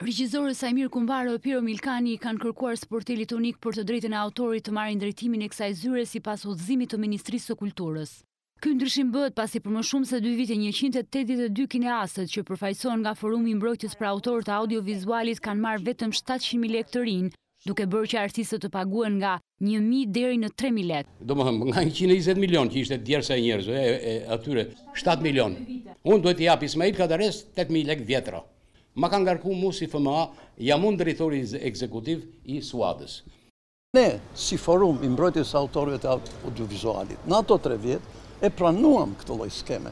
Regjizorët Sajmir Kumbaro e Piro Milkani kanë kërkuar sportelit unik për të drejtën e autorit të marrë ndrejtimin e kësaj zyre si pas odzimit të Ministrisë të Kulturës. Ky ndryshim bëhet pasi për më shumë se 2 vite 182 asët që përfajson nga Forumi i për Autorët e vizualit kanë marrë vetëm 700.000 lekë të rinë, duke bërë që artistët të paguhen nga 1000 deri në 3000 lekë. Domethënë nga 120 milion që ishte djersa e njerëzve, atyre 7 milion. Unë duhet t'i jap Ismail Kadares 8000 lekë vjetra. Ma kanë ngarku mu si FMA, jam unë drejtori ekzekutiv i Suadës. Ne, si forum i mbrojtjes autorëve të audiovizualit, në ato tre vjetë, e pranuam këtë loj skeme,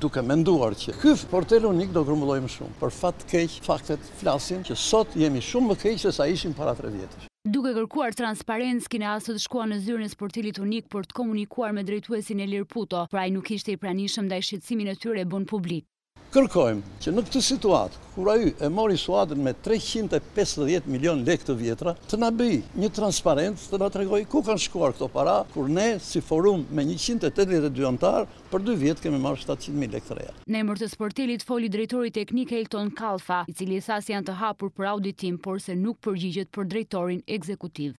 duke menduar që këf portel unik do grumullojmë më shumë, për fatë keq faktet flasin që sot jemi shumë më keq se sa ishim para tre vjetës. Duke kërkuar transparentës, kine asë të shkua në zyrën e sportilit unik për të komunikuar me drejtuesin e lirë pra praj nuk ishte i pranishëm da i shqetsimin e tyre bon publik. Kërkojmë që në këtë situatë, kura ju e mori suadën me 350 milion lek të vjetra, të në bëj një transparent të në tregoj ku kanë shkuar këto para, kur ne si forum me 182 antarë, për dy vjetë kemi marrë 700.000 lek të reja. Ne mërë të sportelit foli drejtori teknik Elton Kalfa, i cili e sasë janë të hapur për auditim, por se nuk përgjigjet për drejtorin ekzekutiv.